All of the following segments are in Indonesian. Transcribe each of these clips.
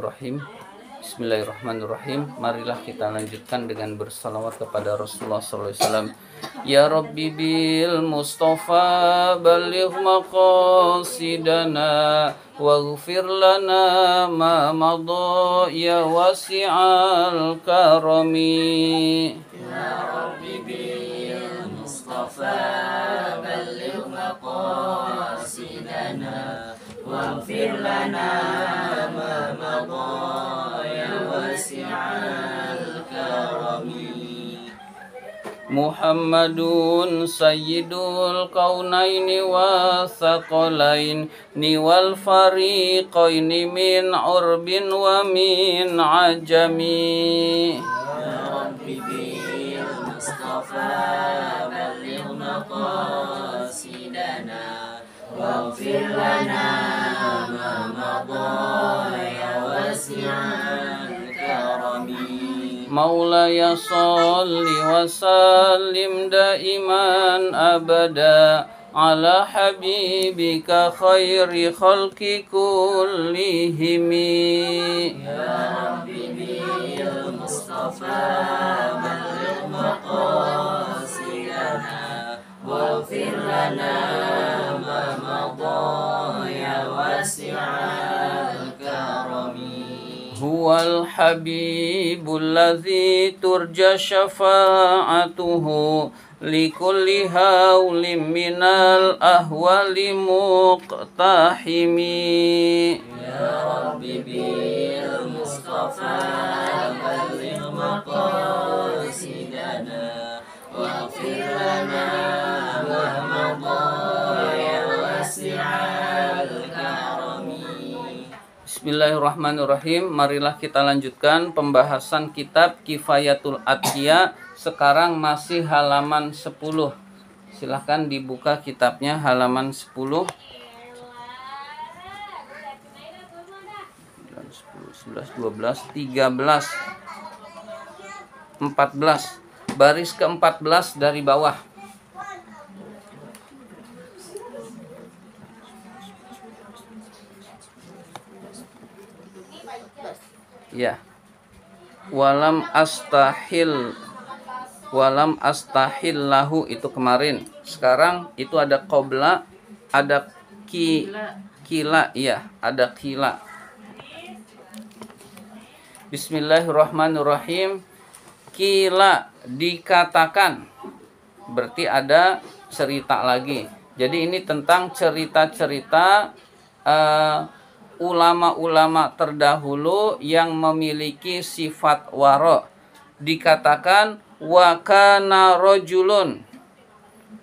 Bismillahirrahmanirrahim. Bismillahirrahmanirrahim. Marilah kita lanjutkan dengan bersalawat kepada Rasulullah Sallallahu Alaihi Wasallam. Ya Rabbi bil Mustafa baligh maqasidana waghfir lana ma madha ya wasi'al karami. Ya Rabbi bil Mustafa baligh maqasidana waghfir lana Muhammadun Sayyidul Kaunaini wa Ni wal Fariqaini min Urbin wa min Ajami ya Waghfir lana ma mada ya wasi'an Maula ya salli wa sallim daiman abada ala habibika khairi khalki kullihimi ya habibi ya mustafa balik maqasiyana wa firlana ma madaya wasi'ana هو الحبيب الذي ترجى شفاعته لكل هول من الأهوال مقتحم يا رب بالمصطفى بلغ مقاصدنا واغفر لنا Bismillahirrahmanirrahim. Marilah kita lanjutkan pembahasan kitab Kifayatul Atiya. Sekarang masih halaman 10. Silahkan dibuka kitabnya halaman 10. 10 11, 12, 13, 14. Baris ke-14 dari bawah. ya walam astahil walam astahil lahu itu kemarin sekarang itu ada kobla ada ki kila ya ada kila Bismillahirrahmanirrahim kila dikatakan berarti ada cerita lagi jadi ini tentang cerita-cerita uh, ulama-ulama terdahulu yang memiliki sifat waro dikatakan wakana rojulun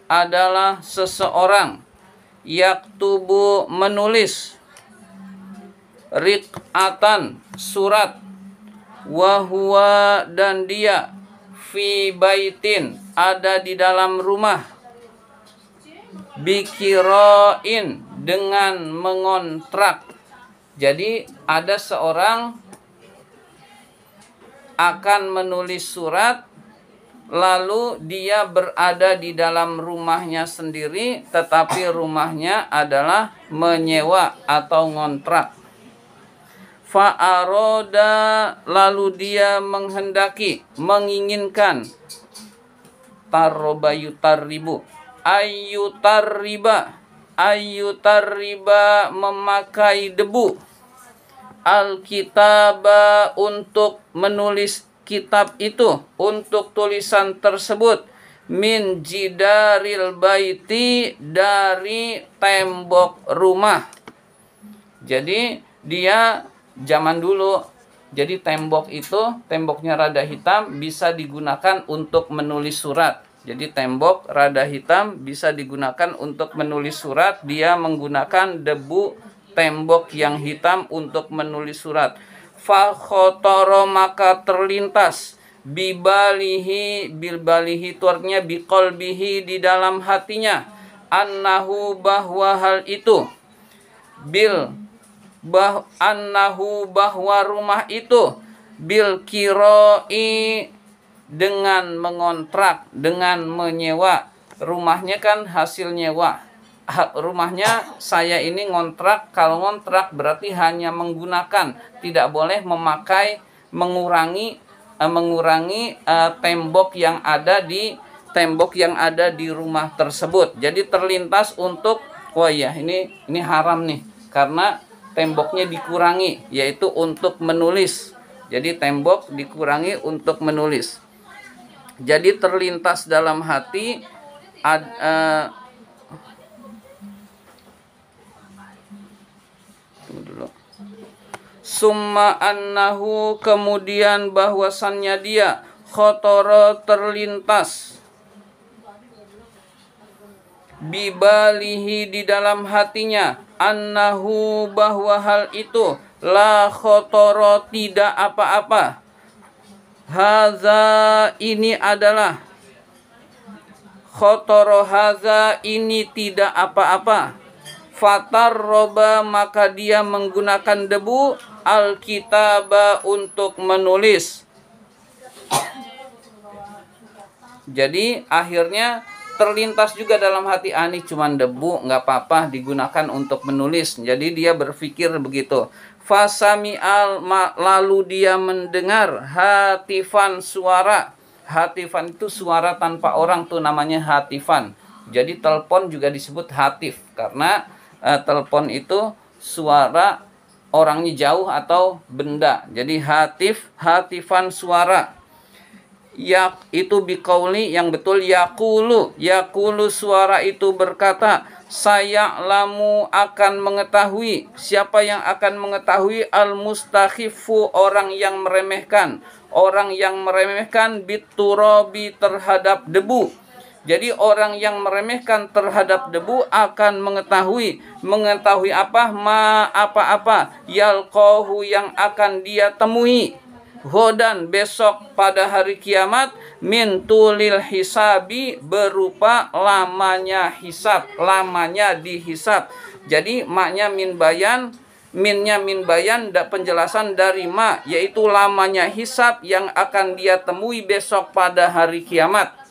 adalah seseorang yang tubuh menulis rikatan surat wahwa dan dia fi baitin ada di dalam rumah bikiroin dengan mengontrak jadi ada seorang akan menulis surat lalu dia berada di dalam rumahnya sendiri tetapi rumahnya adalah menyewa atau ngontrak. Fa'aroda lalu dia menghendaki, menginginkan taroba yutarribu ayutarriba ayutarriba memakai debu Alkitaba eh, untuk menulis kitab itu untuk tulisan tersebut min jidaril baiti dari tembok rumah. Jadi dia zaman dulu jadi tembok itu temboknya rada hitam bisa digunakan untuk menulis surat. Jadi tembok rada hitam bisa digunakan untuk menulis surat. Dia menggunakan debu tembok yang hitam untuk menulis surat. Fakhotoro maka terlintas bibalihi bilbalihi tuarnya bikolbihi di dalam hatinya annahu bahwa hal itu bil bah annahu bahwa rumah itu bil kiroi dengan mengontrak dengan menyewa rumahnya kan hasil nyewa rumahnya saya ini ngontrak kalau ngontrak berarti hanya menggunakan tidak boleh memakai mengurangi uh, mengurangi uh, tembok yang ada di tembok yang ada di rumah tersebut jadi terlintas untuk wah ya ini ini haram nih karena temboknya dikurangi yaitu untuk menulis jadi tembok dikurangi untuk menulis jadi terlintas dalam hati ad, uh, summa annahu kemudian bahwasannya dia khotoro terlintas bibalihi di dalam hatinya annahu bahwa hal itu la khotoro tidak apa-apa haza ini adalah khotoro haza ini tidak apa-apa fatar roba maka dia menggunakan debu Alkitaba untuk menulis. Jadi akhirnya terlintas juga dalam hati Ani cuma cuman debu nggak apa-apa digunakan untuk menulis jadi dia berpikir begitu fasami al lalu dia mendengar hatifan suara hatifan itu suara tanpa orang tuh namanya hatifan jadi telepon juga disebut hatif karena uh, telepon itu suara orangnya jauh atau benda. Jadi hatif, hatifan suara. Yak itu bikauli yang betul yakulu. Yakulu suara itu berkata, saya lamu akan mengetahui. Siapa yang akan mengetahui al mustahifu orang yang meremehkan. Orang yang meremehkan biturobi terhadap debu jadi orang yang meremehkan terhadap debu akan mengetahui mengetahui apa ma apa-apa yalqahu yang akan dia temui hodan besok pada hari kiamat min tulil hisabi berupa lamanya hisab lamanya dihisab jadi maknya min bayan minnya min bayan da, penjelasan dari mak yaitu lamanya hisab yang akan dia temui besok pada hari kiamat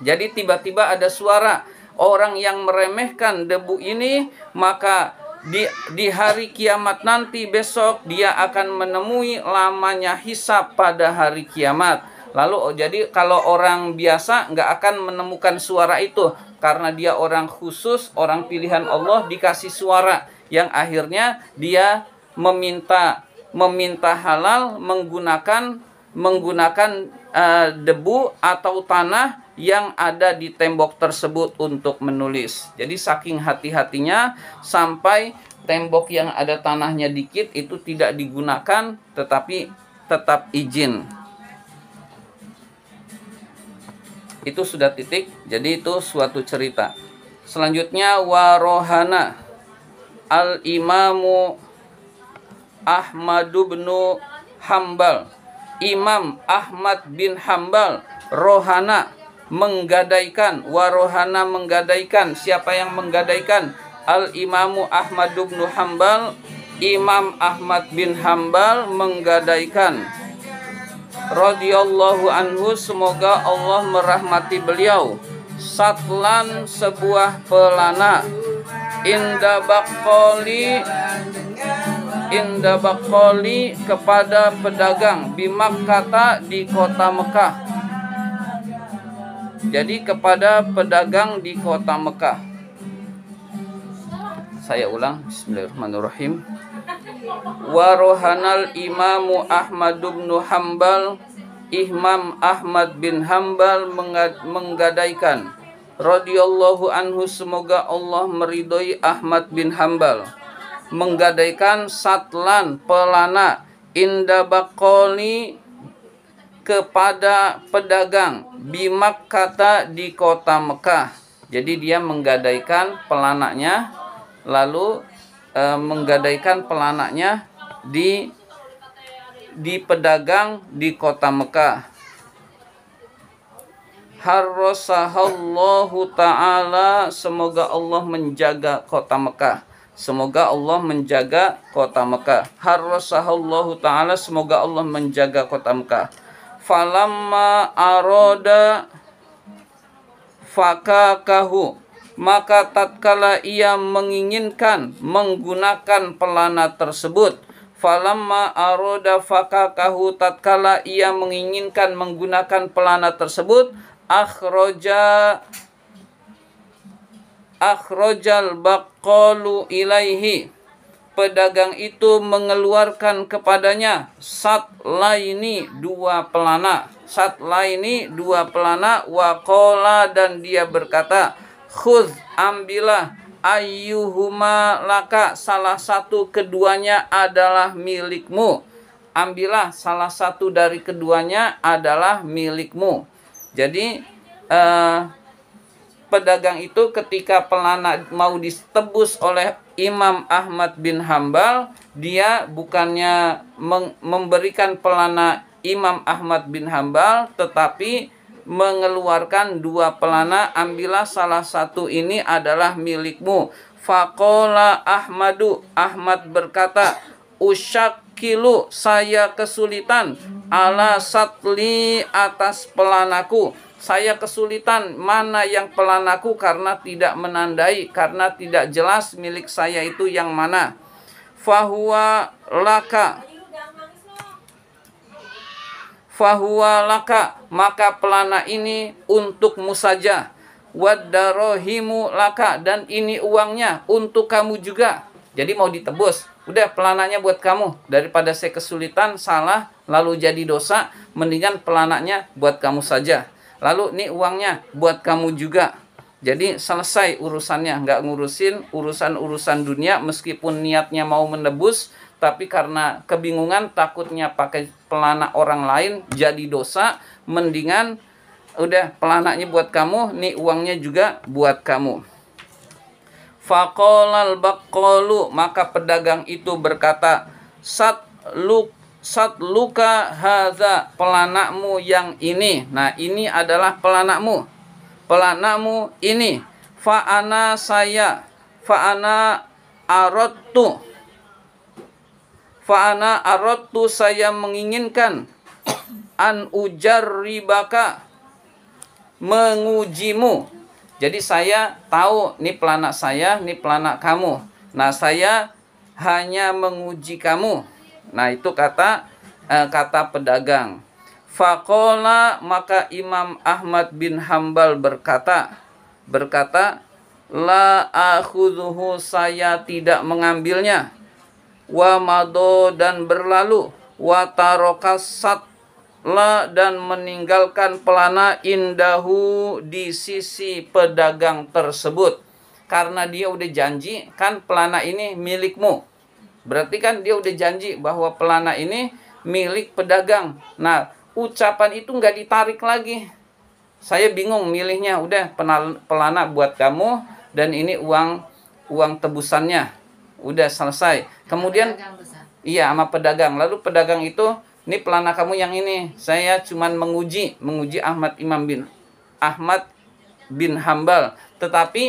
jadi tiba-tiba ada suara orang yang meremehkan debu ini maka di, di hari kiamat nanti besok dia akan menemui lamanya hisap pada hari kiamat. Lalu oh, jadi kalau orang biasa nggak akan menemukan suara itu karena dia orang khusus, orang pilihan Allah dikasih suara yang akhirnya dia meminta meminta halal menggunakan menggunakan uh, debu atau tanah yang ada di tembok tersebut untuk menulis. Jadi saking hati-hatinya sampai tembok yang ada tanahnya dikit itu tidak digunakan tetapi tetap izin. Itu sudah titik. Jadi itu suatu cerita. Selanjutnya warohana al imamu Ahmad bin Hambal Imam Ahmad bin Hambal Rohana menggadaikan warohana menggadaikan siapa yang menggadaikan al imamu Ahmad bin Hambal Imam Ahmad bin Hambal menggadaikan radhiyallahu anhu semoga Allah merahmati beliau satlan sebuah pelana inda bakoli inda bakoli kepada pedagang bimak kata di kota Mekah jadi kepada pedagang di kota Mekah. Saya ulang, bismillahirrahmanirrahim. Warohanal imamu Ahmad bin Hambal Imam Ahmad bin Hambal menggadaikan radhiyallahu anhu semoga Allah meridhoi Ahmad bin Hambal menggadaikan satlan pelana inda bakoni kepada pedagang bimak kata di kota Mekah. Jadi dia menggadaikan pelanaknya lalu e, menggadaikan pelanaknya di di pedagang di kota Mekah. Harrosahallahu ta'ala Semoga Allah menjaga kota Mekah Semoga Allah menjaga kota Mekah Harrosahallahu ta'ala Semoga Allah menjaga kota Mekah falamma aroda fakakahu maka tatkala ia menginginkan menggunakan pelana tersebut falamma aroda fakakahu tatkala ia menginginkan menggunakan pelana tersebut akhroja akhrojal baqalu ilaihi pedagang itu mengeluarkan kepadanya sat laini dua pelana sat laini dua pelana wakola dan dia berkata khudh ambillah ayyuhuma laka salah satu keduanya adalah milikmu ambillah salah satu dari keduanya adalah milikmu jadi eh, pedagang itu ketika pelana mau ditebus oleh Imam Ahmad bin Hambal, dia bukannya memberikan pelana Imam Ahmad bin Hambal, tetapi mengeluarkan dua pelana, ambillah salah satu ini adalah milikmu. Fakola Ahmadu, Ahmad berkata, Usyak kilu saya kesulitan ala satli atas pelanaku saya kesulitan mana yang pelanaku karena tidak menandai karena tidak jelas milik saya itu yang mana fahuwa laka fahuwa laka maka pelana ini untukmu saja wadarohimu laka dan ini uangnya untuk kamu juga jadi mau ditebus udah pelananya buat kamu daripada saya kesulitan salah lalu jadi dosa mendingan pelananya buat kamu saja Lalu nih uangnya buat kamu juga. Jadi selesai urusannya, nggak ngurusin urusan-urusan dunia meskipun niatnya mau menebus, tapi karena kebingungan takutnya pakai pelana orang lain jadi dosa, mendingan udah pelananya buat kamu, nih uangnya juga buat kamu. Fakolal bakolu maka pedagang itu berkata, sat luk Sat luka haza pelanakmu yang ini. Nah, ini adalah pelanakmu. Pelanakmu ini fa'ana saya fa'ana arotu, fa'ana arotu saya menginginkan an ujar ribaka. mengujimu. Jadi saya tahu ini pelanak saya, ini pelanak kamu. Nah, saya hanya menguji kamu Nah, itu kata eh, kata pedagang. Fakola maka Imam Ahmad bin Hambal berkata berkata la akhuduhu saya tidak mengambilnya wa mado dan berlalu wa tarokasat la dan meninggalkan pelana indahu di sisi pedagang tersebut karena dia udah janji kan pelana ini milikmu Berarti kan dia udah janji bahwa pelana ini milik pedagang. Nah, ucapan itu nggak ditarik lagi. Saya bingung milihnya. Udah pelana buat kamu dan ini uang uang tebusannya. Udah selesai. Kemudian iya sama pedagang. Lalu pedagang itu ini pelana kamu yang ini. Saya cuman menguji, menguji Ahmad Imam bin Ahmad bin Hambal. Tetapi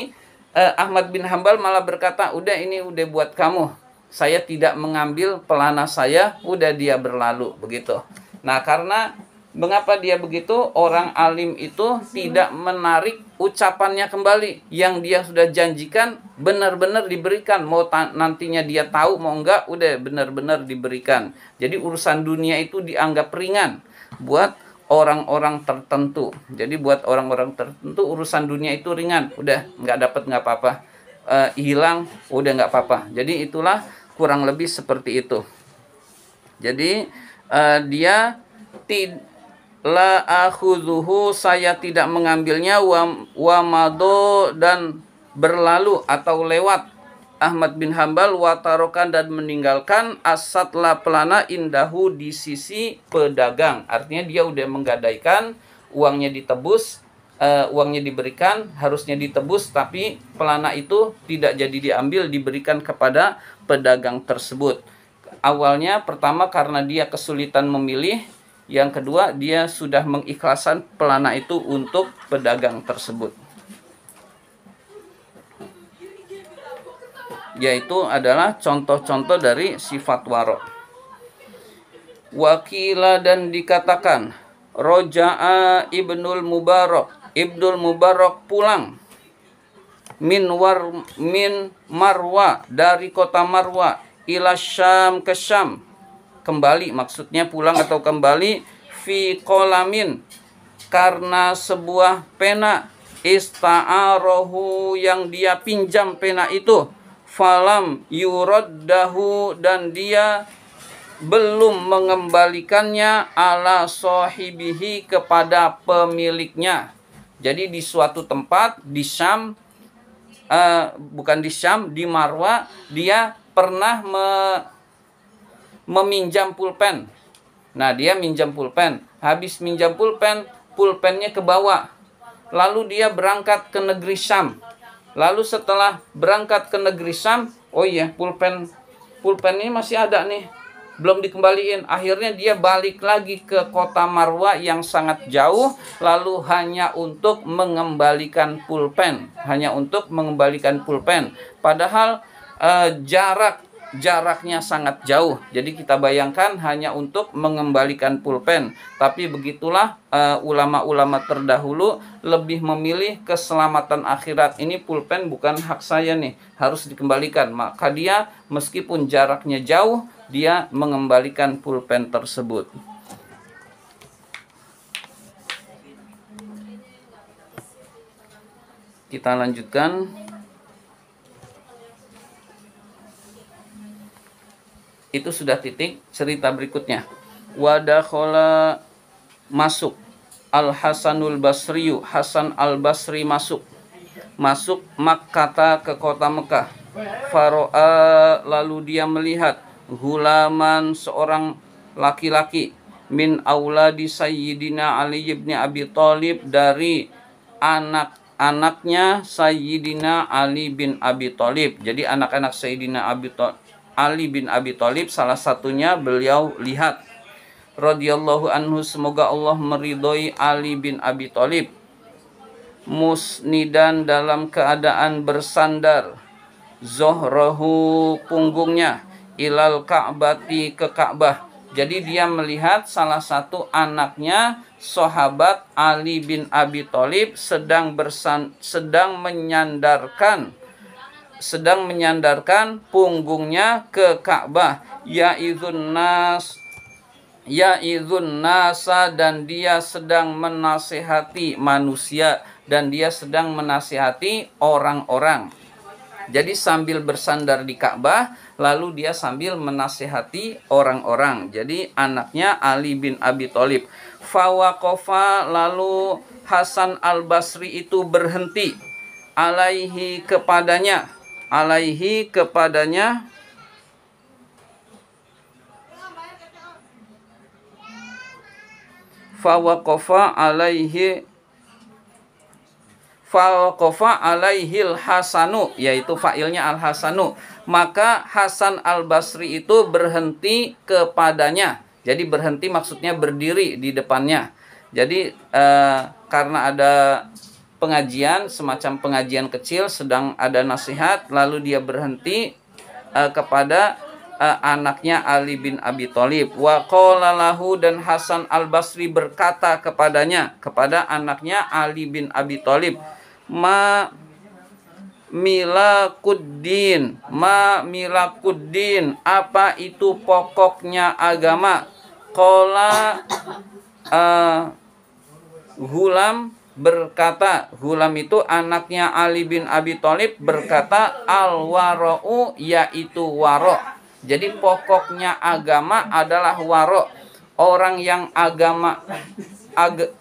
eh, Ahmad bin Hambal malah berkata, "Udah ini udah buat kamu." saya tidak mengambil pelana saya, udah dia berlalu begitu. Nah, karena mengapa dia begitu? Orang alim itu tidak menarik ucapannya kembali yang dia sudah janjikan benar-benar diberikan. Mau nantinya dia tahu mau enggak, udah benar-benar diberikan. Jadi urusan dunia itu dianggap ringan buat orang-orang tertentu. Jadi buat orang-orang tertentu urusan dunia itu ringan. Udah nggak dapat nggak apa-apa. Uh, hilang udah nggak apa-apa. Jadi itulah kurang lebih seperti itu. Jadi uh, dia tidak la akhuzuhu saya tidak mengambilnya wa, wa mado dan berlalu atau lewat Ahmad bin Hambal watarokan dan meninggalkan asatla pelana indahu di sisi pedagang artinya dia udah menggadaikan uangnya ditebus uh, uangnya diberikan harusnya ditebus tapi pelana itu tidak jadi diambil diberikan kepada pedagang tersebut. Awalnya pertama karena dia kesulitan memilih, yang kedua dia sudah mengikhlaskan pelana itu untuk pedagang tersebut. Yaitu adalah contoh-contoh dari sifat warok. Wakila dan dikatakan Roja'a ibnul Mubarak Ibnu Mubarak pulang min war min Marwa dari kota Marwa ila Syam ke Syam kembali maksudnya pulang atau kembali fi kolamin karena sebuah pena ista'arohu yang dia pinjam pena itu falam yuraddahu dan dia belum mengembalikannya ala sohibihi kepada pemiliknya jadi di suatu tempat di Syam uh, bukan di Syam, di Marwa dia pernah me, meminjam pulpen. Nah, dia minjam pulpen. Habis minjam pulpen, pulpennya ke bawah. Lalu dia berangkat ke negeri Syam. Lalu setelah berangkat ke negeri Syam, oh iya, pulpen pulpen ini masih ada nih belum dikembaliin. Akhirnya dia balik lagi ke kota Marwa yang sangat jauh lalu hanya untuk mengembalikan pulpen, hanya untuk mengembalikan pulpen. Padahal eh, jarak jaraknya sangat jauh. Jadi kita bayangkan hanya untuk mengembalikan pulpen. Tapi begitulah eh, ulama-ulama uh, terdahulu lebih memilih keselamatan akhirat. Ini pulpen bukan hak saya nih, harus dikembalikan. Maka dia meskipun jaraknya jauh dia mengembalikan pulpen tersebut. Kita lanjutkan. Itu sudah titik cerita berikutnya. Wadakhola masuk. Al Hasanul Basriu Hasan Al Basri masuk masuk Makkata ke kota Mekah. Faro'a lalu dia melihat hulaman seorang laki-laki min auladi sayyidina Ali ibn Abi Thalib dari anak-anaknya Sayyidina Ali bin Abi Thalib. Jadi anak-anak Sayyidina Abi Ali bin Abi Thalib salah satunya beliau lihat radhiyallahu anhu semoga Allah meridhoi Ali bin Abi Thalib musnidan dalam keadaan bersandar zohrohu punggungnya ilal Ka'bati ke Ka'bah. Jadi dia melihat salah satu anaknya sahabat Ali bin Abi Thalib sedang bersan, sedang menyandarkan sedang menyandarkan punggungnya ke Ka'bah yaizun nas yaizun nasa dan dia sedang menasihati manusia dan dia sedang menasihati orang-orang jadi sambil bersandar di Ka'bah, lalu dia sambil menasehati orang-orang. Jadi anaknya Ali bin Abi Thalib. Fawakofa lalu Hasan al Basri itu berhenti alaihi kepadanya, alaihi kepadanya fawakofa alaihi Falkofa alaihil hasanu yaitu fa'ilnya al hasanu maka Hasan al Basri itu berhenti kepadanya jadi berhenti maksudnya berdiri di depannya jadi eh, karena ada pengajian semacam pengajian kecil sedang ada nasihat lalu dia berhenti eh, kepada eh, anaknya Ali bin Abi Thalib wa lahu dan Hasan al Basri berkata kepadanya kepada anaknya Ali bin Abi Thalib ma milakuddin ma milakuddin apa itu pokoknya agama kola uh, eh, hulam berkata hulam itu anaknya Ali bin Abi Thalib berkata al warau yaitu waro jadi pokoknya agama adalah waro orang yang agama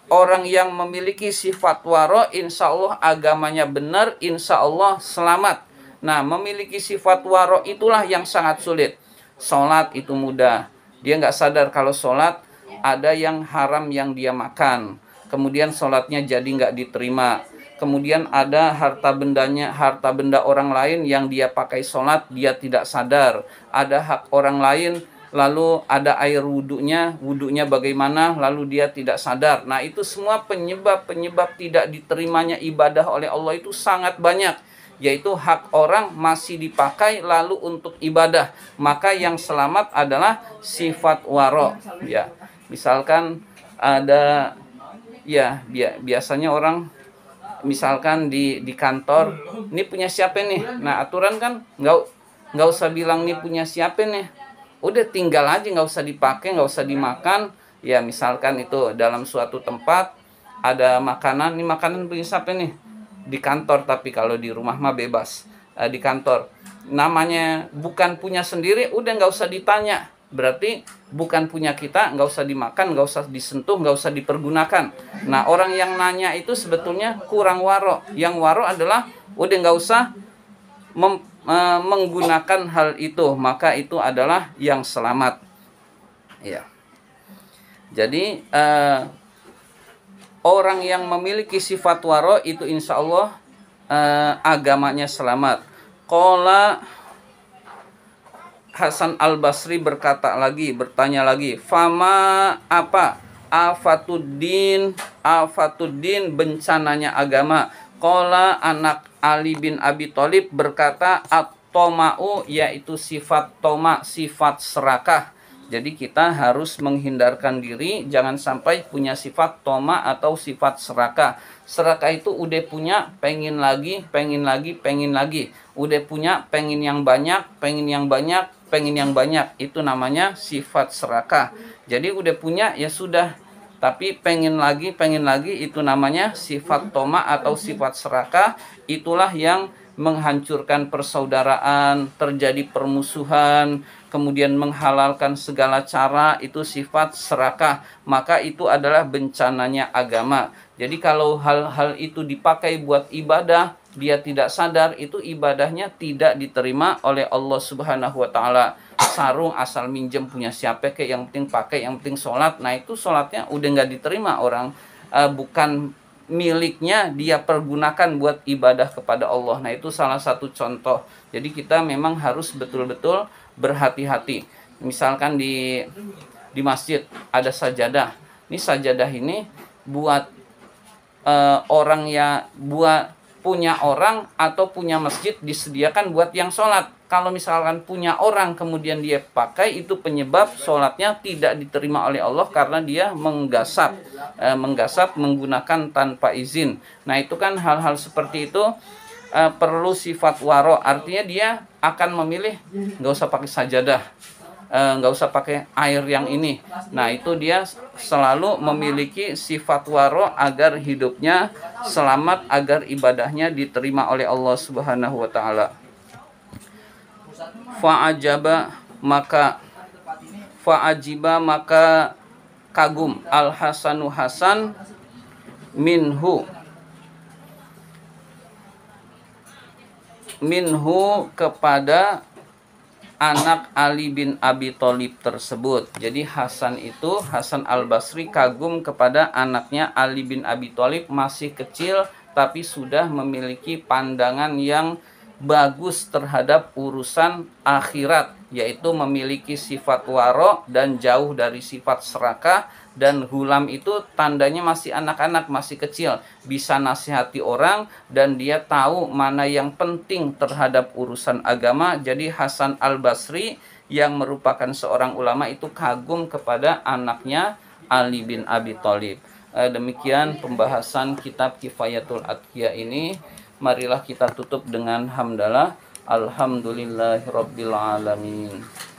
orang yang memiliki sifat waro, insya Allah agamanya benar, insya Allah selamat. Nah, memiliki sifat waro itulah yang sangat sulit. Sholat itu mudah. Dia nggak sadar kalau sholat ada yang haram yang dia makan. Kemudian sholatnya jadi nggak diterima. Kemudian ada harta bendanya, harta benda orang lain yang dia pakai sholat, dia tidak sadar. Ada hak orang lain lalu ada air wudhunya, wudhunya bagaimana, lalu dia tidak sadar. Nah, itu semua penyebab-penyebab tidak diterimanya ibadah oleh Allah itu sangat banyak, yaitu hak orang masih dipakai lalu untuk ibadah. Maka yang selamat adalah sifat waro. Ya, misalkan ada, ya biasanya orang misalkan di di kantor, ini punya siapa nih? Nah, aturan kan nggak nggak usah bilang ini punya siapa nih udah tinggal aja nggak usah dipakai nggak usah dimakan ya misalkan itu dalam suatu tempat ada makanan ini makanan punya siapa nih di kantor tapi kalau di rumah mah bebas uh, di kantor namanya bukan punya sendiri udah nggak usah ditanya berarti bukan punya kita nggak usah dimakan nggak usah disentuh nggak usah dipergunakan nah orang yang nanya itu sebetulnya kurang waro yang waro adalah udah nggak usah mem, e, menggunakan hal itu maka itu adalah yang selamat ya jadi e, orang yang memiliki sifat waro itu insya Allah e, agamanya selamat kola Hasan Al Basri berkata lagi bertanya lagi fama apa afatuddin afatuddin bencananya agama Kola anak Ali bin Abi Thalib berkata at mau, yaitu sifat toma, sifat serakah. Jadi kita harus menghindarkan diri jangan sampai punya sifat toma atau sifat serakah. Serakah itu udah punya, pengin lagi, pengin lagi, pengin lagi. Udah punya, pengin yang banyak, pengin yang banyak, pengin yang banyak. Itu namanya sifat serakah. Jadi udah punya ya sudah tapi pengen lagi pengen lagi itu namanya sifat toma atau sifat serakah itulah yang menghancurkan persaudaraan terjadi permusuhan kemudian menghalalkan segala cara itu sifat serakah maka itu adalah bencananya agama jadi kalau hal-hal itu dipakai buat ibadah dia tidak sadar itu ibadahnya tidak diterima oleh Allah Subhanahu wa taala. Sarung asal minjem punya siapa kayak yang penting pakai, yang penting sholat. Nah, itu sholatnya udah nggak diterima orang uh, bukan miliknya dia pergunakan buat ibadah kepada Allah. Nah, itu salah satu contoh. Jadi kita memang harus betul-betul berhati-hati. Misalkan di di masjid ada sajadah. Ini sajadah ini buat uh, orang yang buat punya orang atau punya masjid disediakan buat yang sholat. Kalau misalkan punya orang kemudian dia pakai itu penyebab sholatnya tidak diterima oleh Allah karena dia menggasap, e, menggasap menggunakan tanpa izin. Nah itu kan hal-hal seperti itu e, perlu sifat waro. Artinya dia akan memilih nggak usah pakai sajadah Eh, nggak usah pakai air yang ini. Nah itu dia selalu memiliki sifat waro agar hidupnya selamat, agar ibadahnya diterima oleh Allah Subhanahu Wa Taala. Faajaba maka faajiba maka kagum al Hasanu Hasan minhu minhu kepada anak Ali bin Abi Thalib tersebut. Jadi Hasan itu Hasan Al Basri kagum kepada anaknya Ali bin Abi Thalib masih kecil tapi sudah memiliki pandangan yang bagus terhadap urusan akhirat yaitu memiliki sifat waro dan jauh dari sifat serakah dan hulam itu tandanya masih anak-anak, masih kecil, bisa nasihati orang dan dia tahu mana yang penting terhadap urusan agama. Jadi Hasan Al-Basri yang merupakan seorang ulama itu kagum kepada anaknya Ali bin Abi Thalib. Eh, demikian pembahasan kitab Kifayatul Adkiya ini. Marilah kita tutup dengan hamdalah. Alhamdulillahirrabbilalamin.